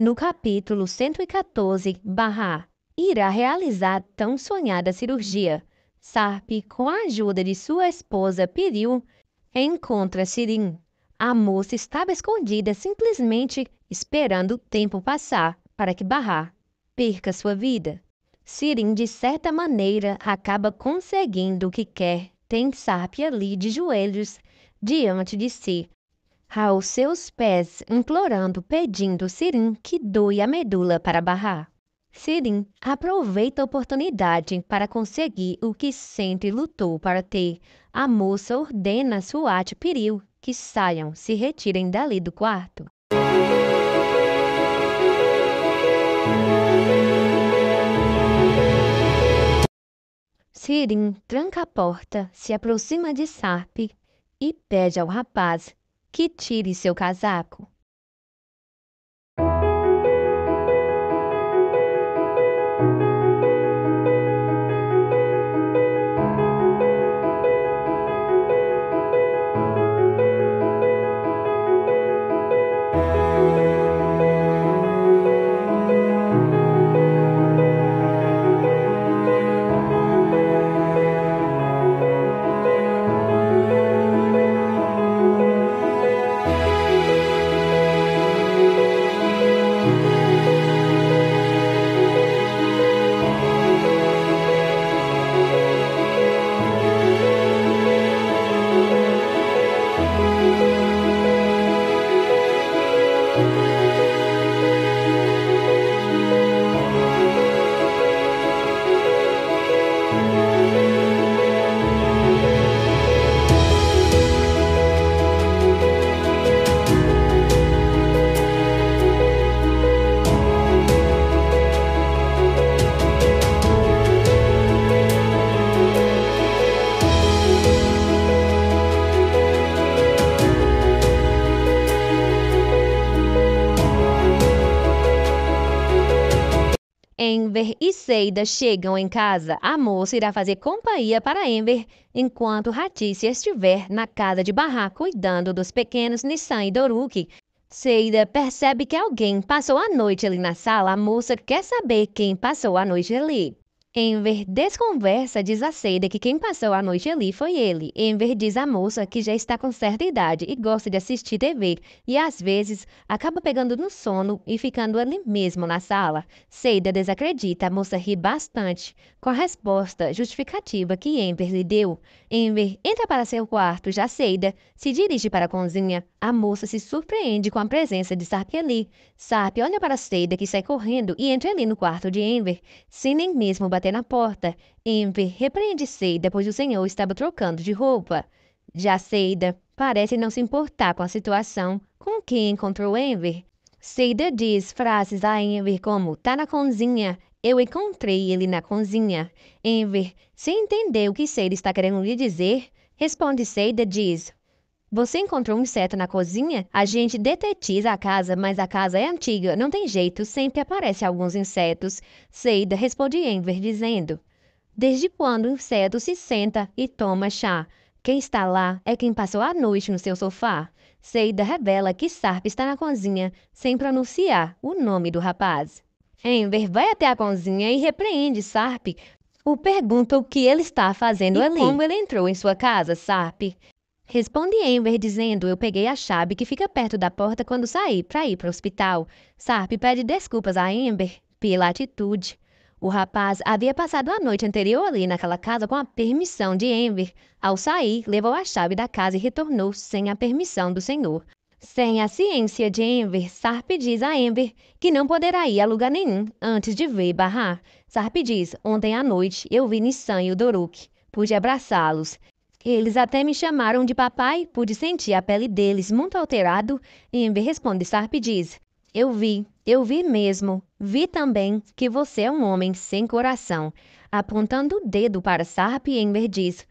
no capítulo 114, barra, irá realizar tão sonhada cirurgia. Sarp, com a ajuda de sua esposa Piril, encontra Sirin. A moça estava escondida simplesmente esperando o tempo passar para que Barra perca sua vida. Sirin, de certa maneira, acaba conseguindo o que quer. Tem Sarp ali de joelhos diante de si, aos seus pés, implorando, pedindo Sirim que doe a medula para Barra. Sirim aproveita a oportunidade para conseguir o que sempre lutou para ter. A moça ordena a Suat Piril que saiam, se retirem dali do quarto. Sirim tranca a porta, se aproxima de Sarpe e pede ao rapaz que tire seu casaco. Seida chegam em casa, a moça irá fazer companhia para Amber enquanto Ratícia estiver na casa de barraco cuidando dos pequenos Nissan e Doruki. Seida percebe que alguém passou a noite ali na sala. A moça quer saber quem passou a noite ali. Ember ver desconversa, diz a Seida que quem passou a noite ali foi ele. Ember diz à moça que já está com certa idade e gosta de assistir TV e às vezes acaba pegando no sono e ficando ali mesmo na sala. Seida desacredita, a moça ri bastante com a resposta justificativa que Enver lhe deu. Enver entra para seu quarto, já Seida se dirige para a cozinha. A moça se surpreende com a presença de Sarp ali. Sarp olha para Seida que sai correndo e entra ali no quarto de Enver, sem nem mesmo bater na porta. Enver repreende Seida pois o senhor estava trocando de roupa. Já Seida parece não se importar com a situação com quem encontrou Enver. Seida diz frases a Enver como tá na cozinha, eu encontrei ele na cozinha. Enver, sem entender o que Seida está querendo lhe dizer, responde Seida diz você encontrou um inseto na cozinha? A gente detetiza a casa, mas a casa é antiga, não tem jeito, sempre aparecem alguns insetos. Seida responde Enver dizendo: Desde quando o inseto se senta e toma chá? Quem está lá é quem passou a noite no seu sofá. Seida revela que Sarp está na cozinha, sem pronunciar o nome do rapaz. Enver vai até a cozinha e repreende Sarp. O pergunta o que ele está fazendo e ali. Como ele entrou em sua casa, Sarp. Responde Enver dizendo: Eu peguei a chave que fica perto da porta quando saí para ir para o hospital. Sarp pede desculpas a Enver pela atitude. O rapaz havia passado a noite anterior ali naquela casa com a permissão de Enver. Ao sair, levou a chave da casa e retornou sem a permissão do senhor. Sem a ciência de Enver, Sarp diz a Enver que não poderá ir a lugar nenhum antes de ver Barra. Sarp diz: Ontem à noite eu vi Nissan e o Doruk. Pude abraçá-los. Eles até me chamaram de papai, pude sentir a pele deles muito alterado, e responde Sarp diz, eu vi, eu vi mesmo, vi também que você é um homem sem coração. Apontando o dedo para Sarp, Amber diz,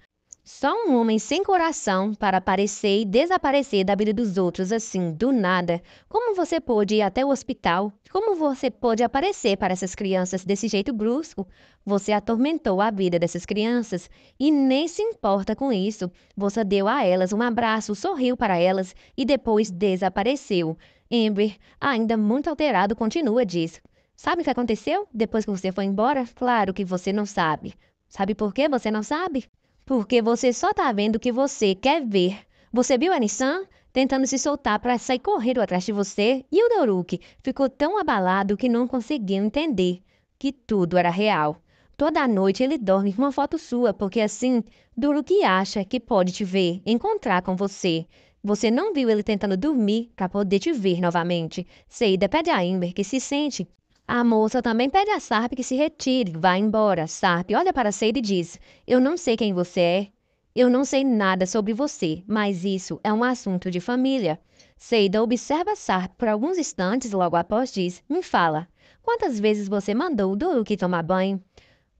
só um homem sem coração para aparecer e desaparecer da vida dos outros assim, do nada. Como você pôde ir até o hospital? Como você pôde aparecer para essas crianças desse jeito brusco? Você atormentou a vida dessas crianças e nem se importa com isso. Você deu a elas um abraço, sorriu para elas e depois desapareceu. Amber, ainda muito alterado, continua diz. Sabe o que aconteceu depois que você foi embora? Claro que você não sabe. Sabe por que você não sabe? Porque você só tá vendo o que você quer ver. Você viu a Nissan? Tentando se soltar para sair correndo atrás de você, e o Neuruki ficou tão abalado que não conseguiu entender que tudo era real. Toda noite ele dorme com uma foto sua, porque assim, duro acha que pode te ver, encontrar com você. Você não viu ele tentando dormir para poder te ver novamente. Seida pede a Ember que se sente a moça também pede a Sarp que se retire, vá embora. Sarp olha para Seire e diz: Eu não sei quem você é. Eu não sei nada sobre você, mas isso é um assunto de família. Seida observa Sarp por alguns instantes, logo após diz: Me fala, quantas vezes você mandou o que tomar banho?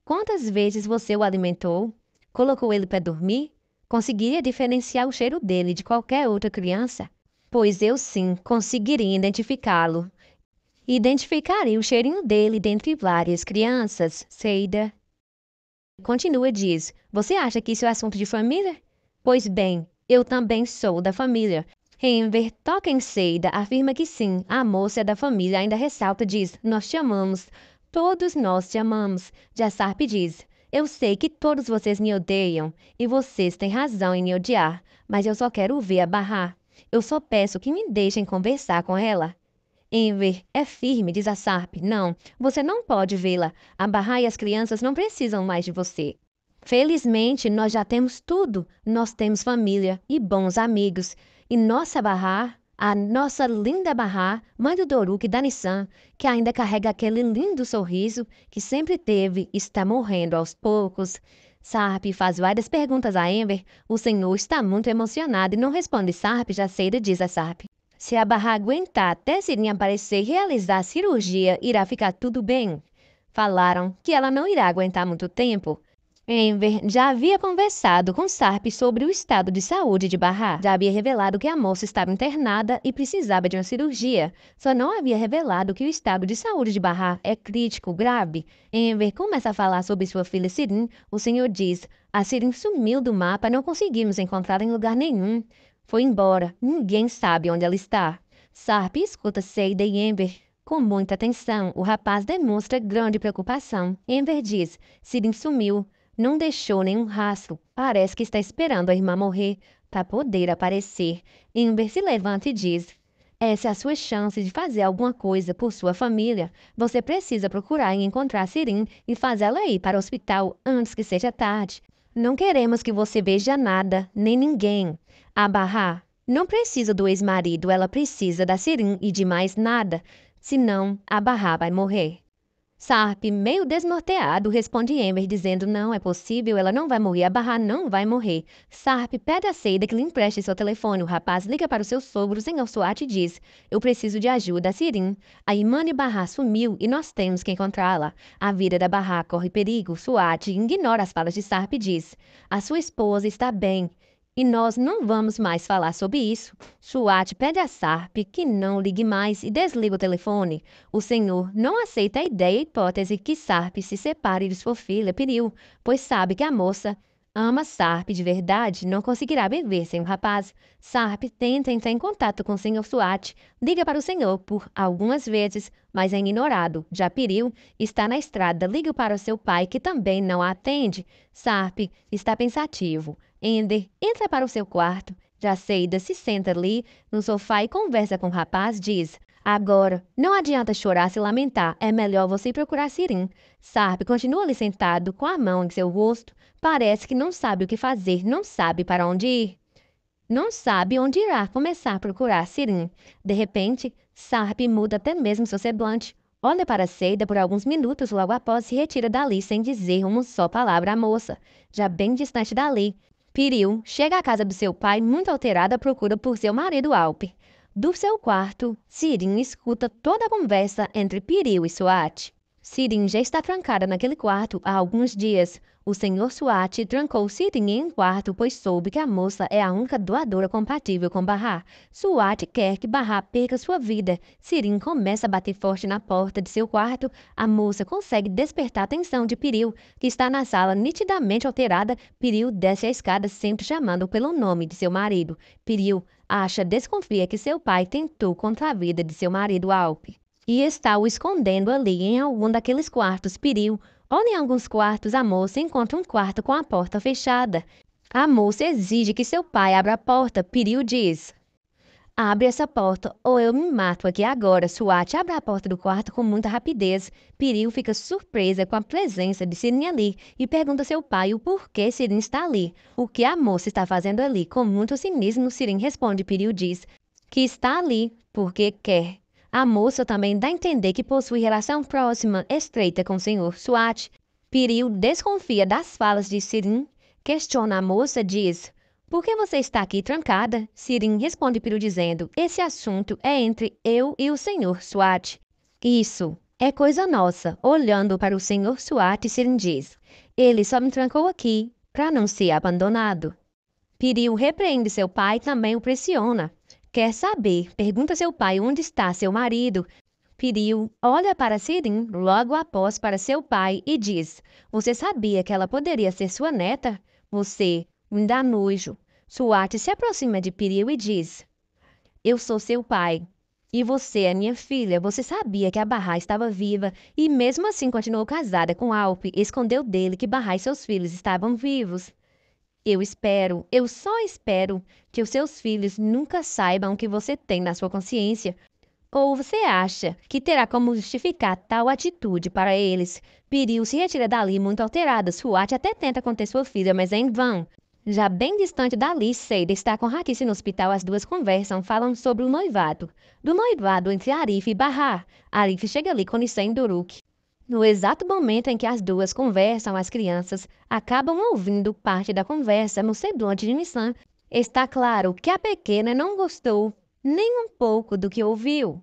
Quantas vezes você o alimentou? Colocou ele para dormir? Conseguiria diferenciar o cheiro dele de qualquer outra criança? Pois eu sim conseguiria identificá-lo identificaria o cheirinho dele dentre várias crianças, Seida. Continua, diz: Você acha que isso é assunto de família? Pois bem, eu também sou da família. Token Seida afirma que sim, a moça é da família ainda ressalta, diz: Nós te amamos. Todos nós te amamos. Jassarp diz: Eu sei que todos vocês me odeiam, e vocês têm razão em me odiar, mas eu só quero ver a barrar. Eu só peço que me deixem conversar com ela. Enver, é firme, diz a Sarp. Não, você não pode vê-la. A Barra e as crianças não precisam mais de você. Felizmente, nós já temos tudo. Nós temos família e bons amigos. E nossa Barra, a nossa linda Barra, mãe do Doruk da Nissan, que ainda carrega aquele lindo sorriso que sempre teve, está morrendo aos poucos. Sarp faz várias perguntas a Enver. O senhor está muito emocionado e não responde. Sarp já cedo diz a Sarp. Se a barra aguentar até Sidney aparecer e realizar a cirurgia, irá ficar tudo bem. Falaram que ela não irá aguentar muito tempo. Enver já havia conversado com Sarp sobre o estado de saúde de Barra. Já havia revelado que a moça estava internada e precisava de uma cirurgia. Só não havia revelado que o estado de saúde de Barra é crítico, grave. Enver começa a falar sobre sua filha Sirin. O senhor diz: A Sirin sumiu do mapa, não conseguimos encontrá-la em lugar nenhum. Foi embora. Ninguém sabe onde ela está. Sarp escuta Seida e Ember. Com muita atenção, o rapaz demonstra grande preocupação. Ember diz: Sirin sumiu. Não deixou nenhum rastro. Parece que está esperando a irmã morrer para poder aparecer. Ember se levanta e diz: Essa é a sua chance de fazer alguma coisa por sua família. Você precisa procurar e encontrar Sirin e fazê-la ir para o hospital antes que seja tarde. Não queremos que você veja nada, nem ninguém. A Barra não precisa do ex-marido, ela precisa da Sirim e de mais nada, senão a Barra vai morrer. Sarp, meio desnorteado, responde Emer, dizendo não é possível, ela não vai morrer, a Barra não vai morrer. Sarp pede a Seida que lhe empreste seu telefone. O rapaz liga para o seu sogro, Senhor Suat e diz: Eu preciso de ajuda, Sirim. A Imane Barra sumiu e nós temos que encontrá-la. A vida da Barra corre perigo. Suat ignora as falas de Sarp e diz: A sua esposa está bem. E nós não vamos mais falar sobre isso. Suat pede a Sarp que não ligue mais e desliga o telefone. O senhor não aceita a ideia e hipótese que Sarp se separe de sua filha, Peril, pois sabe que a moça ama Sarp de verdade não conseguirá viver sem o rapaz. Sarp tenta entrar em contato com o senhor Suat. liga para o senhor por algumas vezes, mas é ignorado. Já Peril está na estrada, liga para o seu pai que também não a atende. Sarp está pensativo. Ender entra para o seu quarto. Jaceida se senta ali no sofá e conversa com o rapaz, diz: Agora, não adianta chorar se lamentar, é melhor você procurar Sirim. Sarp continua ali sentado, com a mão em seu rosto. Parece que não sabe o que fazer, não sabe para onde ir. Não sabe onde irá começar a procurar Sirim. De repente, Sarp muda até mesmo seu semblante. Olha para Seida por alguns minutos logo após se retira dali sem dizer uma só palavra à moça, já bem distante dali. Piril chega à casa do seu pai muito alterada à procura por seu marido Alpe. Do seu quarto, Sirin escuta toda a conversa entre Piril e Soate. Sirin já está trancada naquele quarto há alguns dias, o senhor Swat trancou Sidney em um quarto, pois soube que a moça é a única doadora compatível com Barra. Swat quer que Barra perca sua vida. Sirin começa a bater forte na porta de seu quarto. A moça consegue despertar a atenção de Piril, que está na sala nitidamente alterada. Piril desce a escada sempre chamando pelo nome de seu marido. Piril acha desconfia que seu pai tentou contra a vida de seu marido Alp e está o escondendo ali em algum daqueles quartos. Piril Onde em alguns quartos a moça encontra um quarto com a porta fechada. A moça exige que seu pai abra a porta. Piriu diz: Abre essa porta ou eu me mato aqui agora. Suat abre a porta do quarto com muita rapidez. Piriu fica surpresa com a presença de Sirin ali e pergunta a seu pai o porquê Sirin está ali. O que a moça está fazendo ali? Com muito cinismo, Sirin responde. Piriu diz que está ali porque quer a moça também dá a entender que possui relação próxima, estreita com o senhor Swat. Piril desconfia das falas de Sirin, questiona a moça, diz: Por que você está aqui trancada? Sirin responde Piril dizendo: Esse assunto é entre eu e o senhor Swat. Isso é coisa nossa. Olhando para o senhor Swat, Sirin diz: Ele só me trancou aqui para não ser abandonado. Piril repreende seu pai e também o pressiona. Quer saber? Pergunta seu pai onde está seu marido. Pediu, olha para Sirim logo após para seu pai e diz: Você sabia que ela poderia ser sua neta? Você me dá nojo. Suate se aproxima de Piriu e diz: Eu sou seu pai. E você é minha filha. Você sabia que a Barra estava viva e mesmo assim continuou casada com Alpe. Escondeu dele que Barra e seus filhos estavam vivos. Eu espero, eu só espero que os seus filhos nunca saibam o que você tem na sua consciência. Ou você acha que terá como justificar tal atitude para eles? Piriu se retira dali muito alterada. Suat até tenta conter sua filha, mas é em vão. Já bem distante dali, Seida está com Ratice no hospital. As duas conversam, falam sobre o noivado. Do noivado entre Arif e Bahar. Arif chega ali com Nissen Duruk. No exato momento em que as duas conversam, as crianças acabam ouvindo parte da conversa no semblante de Nissan. Está claro que a pequena não gostou nem um pouco do que ouviu.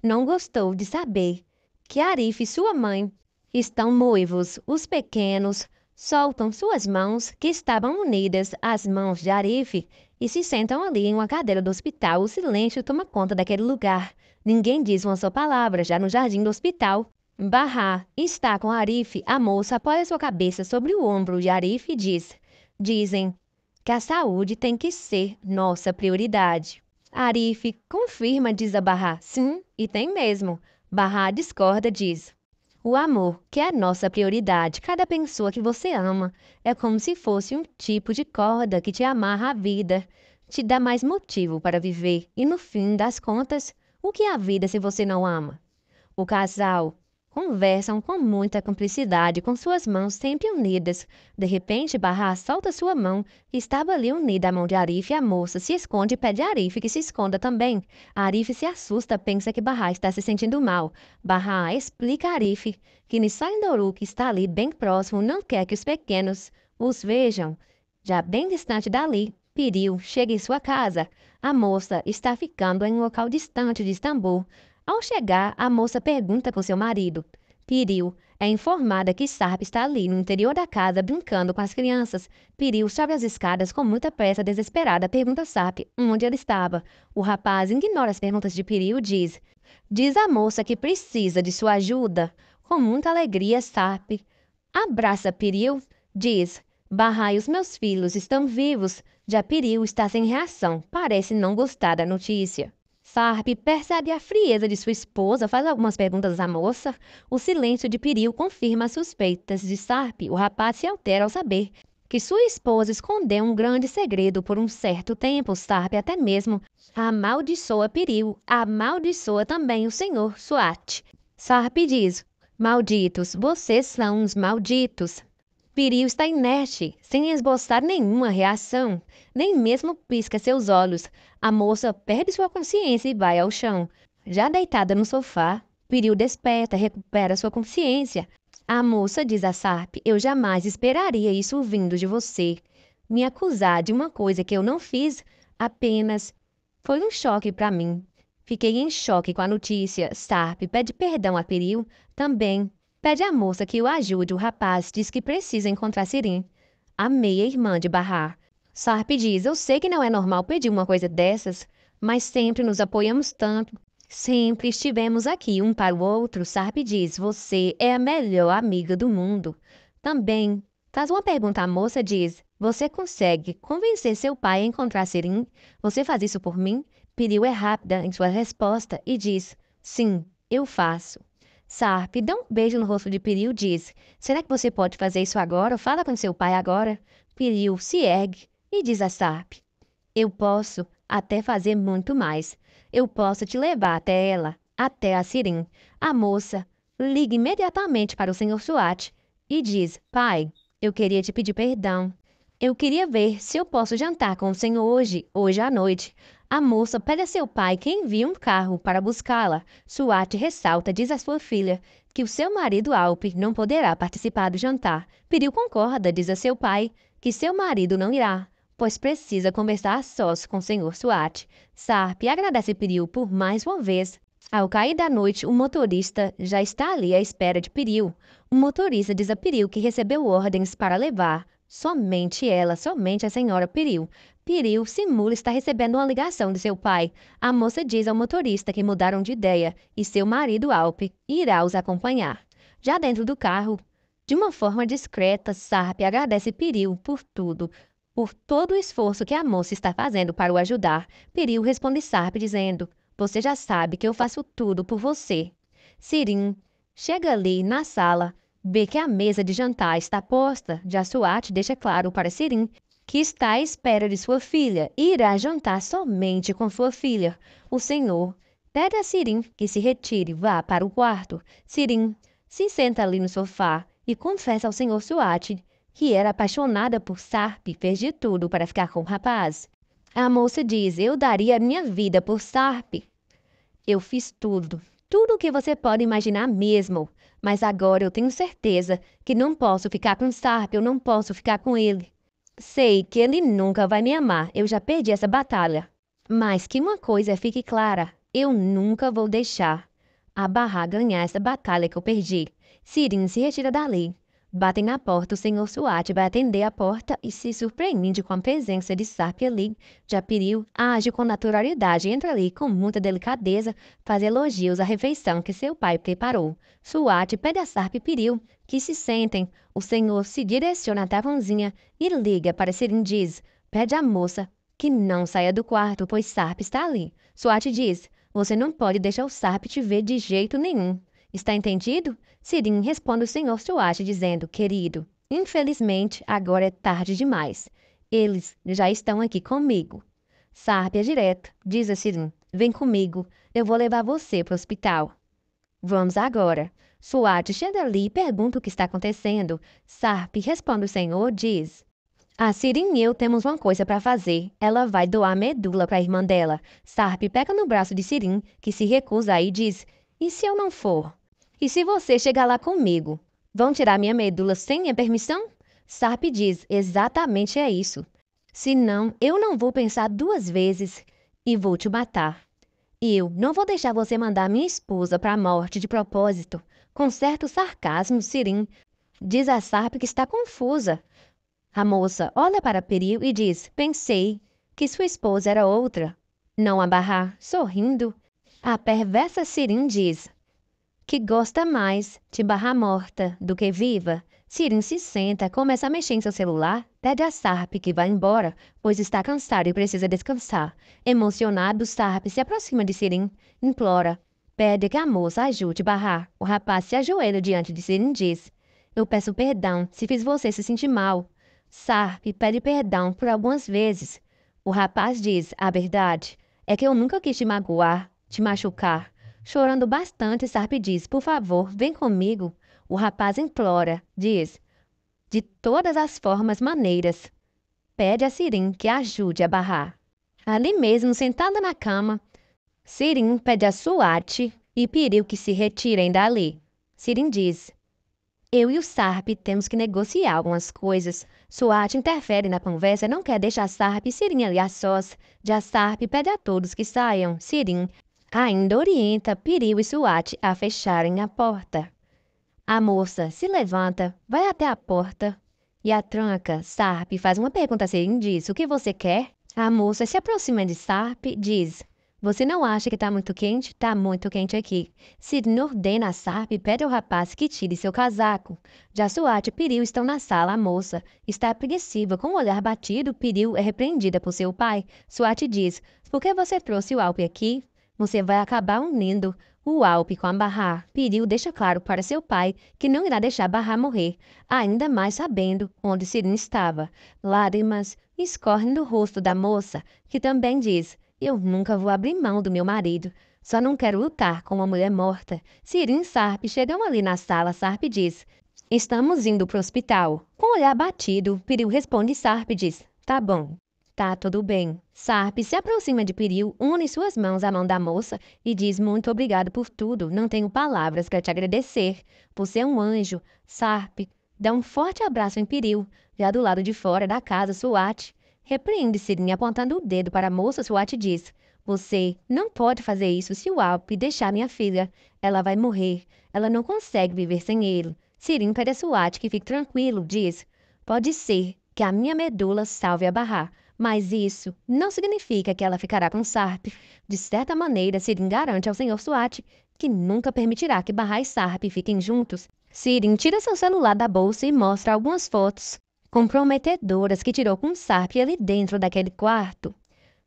Não gostou de saber que Arif e sua mãe estão noivos. Os pequenos soltam suas mãos, que estavam unidas às mãos de Arif, e se sentam ali em uma cadeira do hospital. O silêncio toma conta daquele lugar. Ninguém diz uma só palavra. Já no jardim do hospital, Barra está com Arif. A moça apoia sua cabeça sobre o ombro de Arif e diz: Dizem que a saúde tem que ser nossa prioridade. Arif confirma, diz a Barra. Sim, e tem mesmo. Barra discorda, diz. O amor, que é a nossa prioridade, cada pessoa que você ama, é como se fosse um tipo de corda que te amarra à vida, te dá mais motivo para viver e, no fim das contas, o que é a vida se você não ama? O casal Conversam com muita cumplicidade, com suas mãos sempre unidas. De repente, Barra solta sua mão, que estava ali unida à mão de Arif, e a moça se esconde e pede a Arif que se esconda também. Arif se assusta, pensa que Barra está se sentindo mal. Barra explica a Arif que Nisai Doru, que está ali bem próximo, não quer que os pequenos os vejam. Já bem distante dali, Piriu chega em sua casa. A moça está ficando em um local distante de Istambul. Ao chegar, a moça pergunta com seu marido. Piril é informada que Sarp está ali no interior da casa brincando com as crianças. Piril sobe as escadas com muita pressa desesperada, pergunta a Sarp onde ela estava. O rapaz ignora as perguntas de Piril e diz: Diz a moça que precisa de sua ajuda. Com muita alegria, Sarp abraça Piril, diz: Barrai, os meus filhos estão vivos. Já Piril está sem reação, parece não gostar da notícia. Farp percebe a frieza de sua esposa, faz algumas perguntas à moça. O silêncio de Peril confirma as suspeitas de Sarp. O rapaz se altera ao saber que sua esposa escondeu um grande segredo por um certo tempo. Sarp até mesmo amaldiçoa Piril, amaldiçoa também o senhor Suat. Sarp diz: Malditos, vocês são uns malditos. Piril está inerte, sem esboçar nenhuma reação, nem mesmo pisca seus olhos. A moça perde sua consciência e vai ao chão. Já deitada no sofá, Piril desperta, recupera sua consciência. A moça diz a Sarp: Eu jamais esperaria isso vindo de você. Me acusar de uma coisa que eu não fiz, apenas. Foi um choque para mim. Fiquei em choque com a notícia. Sarp pede perdão a Piril também Pede à moça que o ajude. O rapaz diz que precisa encontrar Sirim. A meia irmã de Barrar. Sarp diz: Eu sei que não é normal pedir uma coisa dessas, mas sempre nos apoiamos tanto. Sempre estivemos aqui um para o outro. Sarp diz: Você é a melhor amiga do mundo. Também. Faz uma pergunta à moça, diz: Você consegue convencer seu pai a encontrar Sirim? Você faz isso por mim? Piriu é rápida em sua resposta e diz: Sim, eu faço. Sarp dá um beijo no rosto de Piril e diz: Será que você pode fazer isso agora? Fala com seu pai agora. Piril se ergue e diz a Sarp: Eu posso até fazer muito mais. Eu posso te levar até ela, até a Sirim. A moça liga imediatamente para o Sr. Suat e diz: Pai, eu queria te pedir perdão eu queria ver se eu posso jantar com o senhor hoje, hoje à noite. A moça pede a seu pai que envie um carro para buscá-la. Suat ressalta, diz à sua filha, que o seu marido Alpe não poderá participar do jantar. Pediu concorda, diz a seu pai, que seu marido não irá, pois precisa conversar a sós com o senhor Suat. Sarp agradece e por mais uma vez. Ao cair da noite, o motorista já está ali à espera de Piriu. O motorista diz a Piriu que recebeu ordens para levar Somente ela, somente a senhora Piril. Piril simula estar recebendo uma ligação de seu pai. A moça diz ao motorista que mudaram de ideia e seu marido Alpe irá os acompanhar. Já dentro do carro, de uma forma discreta, Sarp agradece Piril por tudo, por todo o esforço que a moça está fazendo para o ajudar. Piril responde Sarp dizendo: Você já sabe que eu faço tudo por você. Sirim chega ali na sala B. Que a mesa de jantar está posta, Jassuat deixa claro para Sirim que está à espera de sua filha e irá jantar somente com sua filha. O senhor pede a Sirim que se retire, vá para o quarto. Sirim se senta ali no sofá e confessa ao senhor Suat que era apaixonada por Sarp e fez de tudo para ficar com o rapaz. A moça diz: Eu daria minha vida por Sarp. Eu fiz tudo, tudo o que você pode imaginar mesmo mas agora eu tenho certeza que não posso ficar com Sarp, eu não posso ficar com ele. Sei que ele nunca vai me amar, eu já perdi essa batalha. Mas que uma coisa é fique clara: eu nunca vou deixar a Barra ganhar essa batalha que eu perdi. Sirin se retira dali. Batem na porta, o senhor Swat vai atender a porta e se surpreende com a presença de Sapia Lee. Japiril age com naturalidade e entra ali com muita delicadeza, faz elogios à refeição que seu pai preparou. Swat pede a Sarp e Piril que se sentem. O senhor se direciona até a vanzinha e liga para diz, Pede à moça que não saia do quarto, pois Sarp está ali. Swat diz, você não pode deixar o Sarp te ver de jeito nenhum. Está entendido? Sirim responde o senhor Stuart, dizendo, querido, infelizmente agora é tarde demais. Eles já estão aqui comigo. é direto, diz a Sirim, vem comigo, eu vou levar você para o hospital. Vamos agora. Suat chega ali e pergunta o que está acontecendo. Sarp responde o senhor, diz... A Sirin e eu temos uma coisa para fazer. Ela vai doar medula para a irmã dela. Sarp pega no braço de Sirin, que se recusa e diz: E se eu não for? E se você chegar lá comigo, vão tirar minha medula sem minha permissão? Sarp diz: exatamente é isso. Senão, eu não vou pensar duas vezes e vou te matar. Eu não vou deixar você mandar minha esposa para a morte de propósito. Com certo sarcasmo, Sirim diz a Sarp que está confusa. A moça olha para Peril e diz: Pensei que sua esposa era outra. Não abarrar, sorrindo. A perversa Sirim diz: que gosta mais de barra morta do que viva. Sirin se senta, começa a mexer em seu celular, pede a Sarp que vá embora, pois está cansado e precisa descansar. Emocionado, Sarp se aproxima de Sirin, implora, pede que a moça ajude barrar. O rapaz se ajoelha diante de Sirin e diz: Eu peço perdão se fiz você se sentir mal. Sarp pede perdão por algumas vezes. O rapaz diz: A verdade é que eu nunca quis te magoar, te machucar. Chorando bastante, Sarp diz: Por favor, vem comigo. O rapaz implora, diz: De todas as formas, maneiras. Pede a Sirim que ajude a barrar. Ali mesmo, sentada na cama, Sirim pede a Suate e Piril que se retirem dali. Sirim diz: Eu e o Sarp temos que negociar algumas coisas. Suate interfere na conversa e não quer deixar Sarp e Sirim ali a sós. Já Sarp pede a todos que saiam. Sirim ainda orienta Piril e Suat a fecharem a porta. A moça se levanta, vai até a porta e a tranca. Sarp faz uma pergunta assim: "Disso, o que você quer? A moça se aproxima de Sarp, diz: Você não acha que está muito quente? Está muito quente aqui. Sidney ordena a Sarp e pede ao rapaz que tire seu casaco. Já Suat e Piril estão na sala. A moça está apreensiva, com o um olhar batido. Piril é repreendida por seu pai. Suat diz: Por que você trouxe o Alpe aqui? Você vai acabar unindo o Alpe com a Barra. Piriu deixa claro para seu pai que não irá deixar Barra morrer, ainda mais sabendo onde Cirino estava. Lágrimas escorrem do rosto da moça, que também diz: Eu nunca vou abrir mão do meu marido. Só não quero lutar com uma mulher morta. Cirino e Sarp chegam ali na sala. Sarp diz: Estamos indo para o hospital. Com o olhar batido, Piriu responde Sarp diz: Tá bom. Tá tudo bem. Sarp se aproxima de Peril, une suas mãos à mão da moça e diz muito obrigado por tudo. Não tenho palavras para te agradecer. Você é um anjo. Sarp dá um forte abraço em Peril, já do lado de fora da casa Suat. Repreende Sirin apontando o dedo para a moça Suat diz: Você não pode fazer isso se o Alp deixar minha filha. Ela vai morrer. Ela não consegue viver sem ele. Sirin pede a Suat que fique tranquilo, diz: Pode ser que a minha medula salve a barra mas isso não significa que ela ficará com Sarp. De certa maneira, Sirin garante ao Sr. Swat que nunca permitirá que Barra e Sarp fiquem juntos. Sirin tira seu celular da bolsa e mostra algumas fotos comprometedoras que tirou com Sarp ali dentro daquele quarto.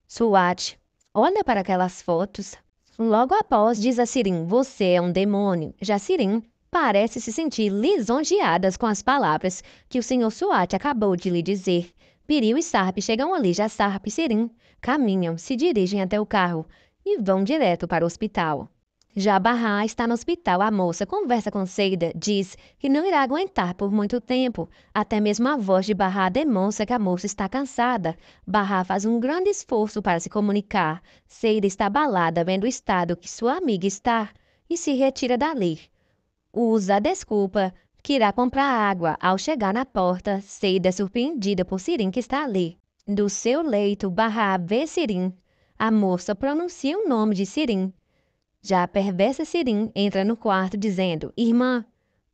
Swat olha para aquelas fotos. Logo após, diz a Sirin: Você é um demônio. Já Sirin parece se sentir lisonjeadas com as palavras que o Sr. Swat acabou de lhe dizer. Piril e Sarp chegam ali já Sarp e Sirim caminham, se dirigem até o carro e vão direto para o hospital. Já Barra está no hospital, a moça conversa com Seida, diz que não irá aguentar por muito tempo. Até mesmo a voz de Barra demonstra que a moça está cansada. Barra faz um grande esforço para se comunicar. Seida está abalada vendo o estado que sua amiga está e se retira dali. Usa a desculpa que irá comprar água. Ao chegar na porta, Seida é surpreendida por Sirim que está ali. Do seu leito barra vê Sirim. A moça pronuncia o nome de Sirim. Já a perversa Sirim entra no quarto dizendo, Irmã,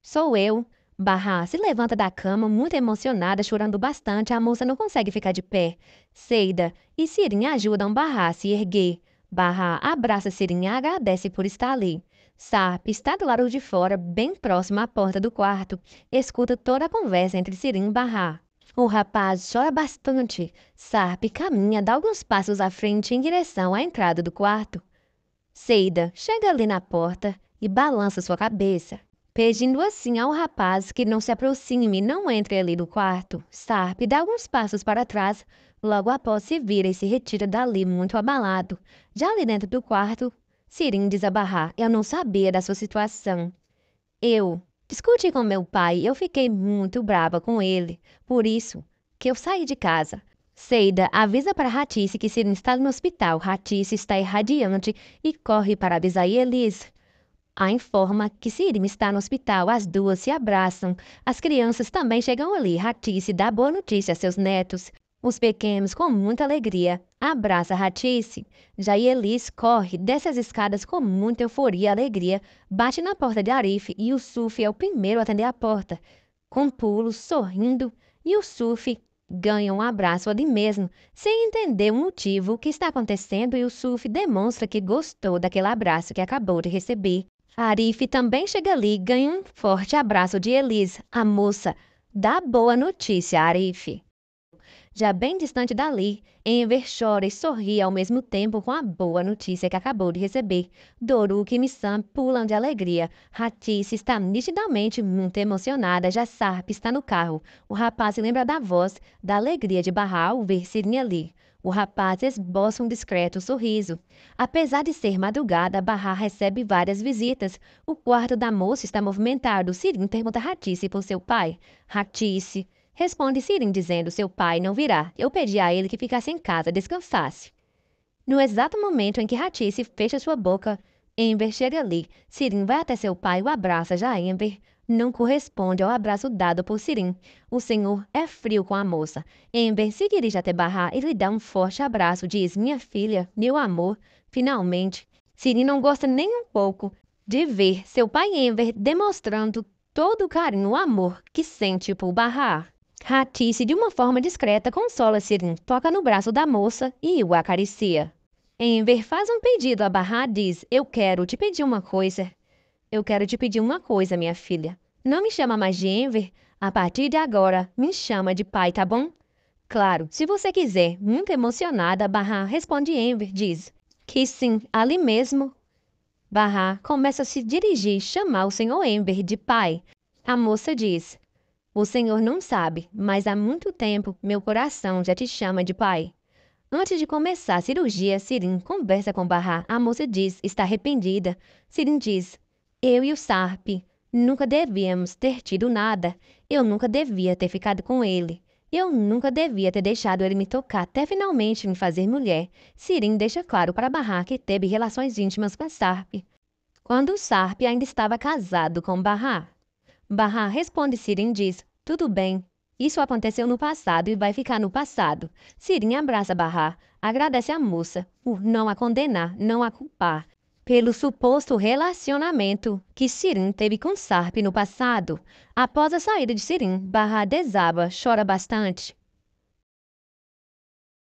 sou eu. Barra se levanta da cama, muito emocionada, chorando bastante. A moça não consegue ficar de pé. Seida e Sirim ajudam Barra a se erguer. Barra abraça Sirim e agradece por estar ali. Sarp está do lado de fora, bem próximo à porta do quarto. Escuta toda a conversa entre Sirim e Barra. O rapaz chora bastante. Sarp caminha, dá alguns passos à frente em direção à entrada do quarto. Seida chega ali na porta e balança sua cabeça, pedindo assim ao rapaz que não se aproxime e não entre ali do quarto. Sarp dá alguns passos para trás, logo após se vira e se retira dali muito abalado. Já ali dentro do quarto, Sirim desabarrar, eu não sabia da sua situação. Eu discuti com meu pai, eu fiquei muito brava com ele, por isso que eu saí de casa. Seida avisa para Ratice que Sirim está no hospital. Ratice está irradiante e corre para avisar Elis. A informa que Sirim está no hospital. As duas se abraçam. As crianças também chegam ali. Ratice dá boa notícia a seus netos. Os pequenos, com muita alegria, abraça Ratice. Elis corre, desce as escadas com muita euforia e alegria, bate na porta de Arif e o Sufi é o primeiro a atender a porta. Com pulo, sorrindo, e o Sufi ganha um abraço ali mesmo, sem entender o motivo que está acontecendo e o Sufi demonstra que gostou daquele abraço que acabou de receber. Arif também chega ali e ganha um forte abraço de Elis, a moça. Dá boa notícia, Arif já bem distante dali, Enver chora e sorri ao mesmo tempo com a boa notícia que acabou de receber. Doruk e Missan pulam de alegria. Ratice está nitidamente muito emocionada, já Sarp está no carro. O rapaz se lembra da voz, da alegria de Barral ver Sidney ali. O rapaz esboça um discreto sorriso. Apesar de ser madrugada, Barra recebe várias visitas. O quarto da moça está movimentado. Sirin pergunta a Ratice por seu pai. Ratice Responde Sirim dizendo: Seu pai não virá. Eu pedi a ele que ficasse em casa, descansasse. No exato momento em que Ratice fecha sua boca, Ember chega ali. Sirim vai até seu pai e o abraça. Já Ember não corresponde ao abraço dado por Sirim. O senhor é frio com a moça. Ember se dirige até Barra e lhe dá um forte abraço. Diz: Minha filha, meu amor, finalmente. Sirim não gosta nem um pouco de ver seu pai Ember demonstrando todo o carinho, o amor que sente por Barra. Ratice, de uma forma discreta, consola se toca no braço da moça e o acaricia. Enver faz um pedido a Barra diz: Eu quero te pedir uma coisa. Eu quero te pedir uma coisa, minha filha. Não me chama mais de Enver. A partir de agora, me chama de pai, tá bom? Claro, se você quiser. Muito emocionada, Barra responde Enver, diz que sim, ali mesmo. Barra começa a se dirigir e chamar o senhor Enver de pai. A moça diz: o Senhor não sabe, mas há muito tempo meu coração já te chama de pai. Antes de começar a cirurgia, Sirin conversa com Barra. A moça diz está arrependida. Sirin diz: Eu e o Sarp nunca devíamos ter tido nada. Eu nunca devia ter ficado com ele. Eu nunca devia ter deixado ele me tocar até finalmente me fazer mulher. Sirin deixa claro para Barra que teve relações íntimas com Sarp. Quando Sarp ainda estava casado com Barra. Barra responde Sirin diz, tudo bem. Isso aconteceu no passado e vai ficar no passado. Sirin abraça Barra, agradece a moça por não a condenar, não a culpar. Pelo suposto relacionamento que Sirin teve com Sarp no passado, após a saída de Sirin, Barra desaba, chora bastante,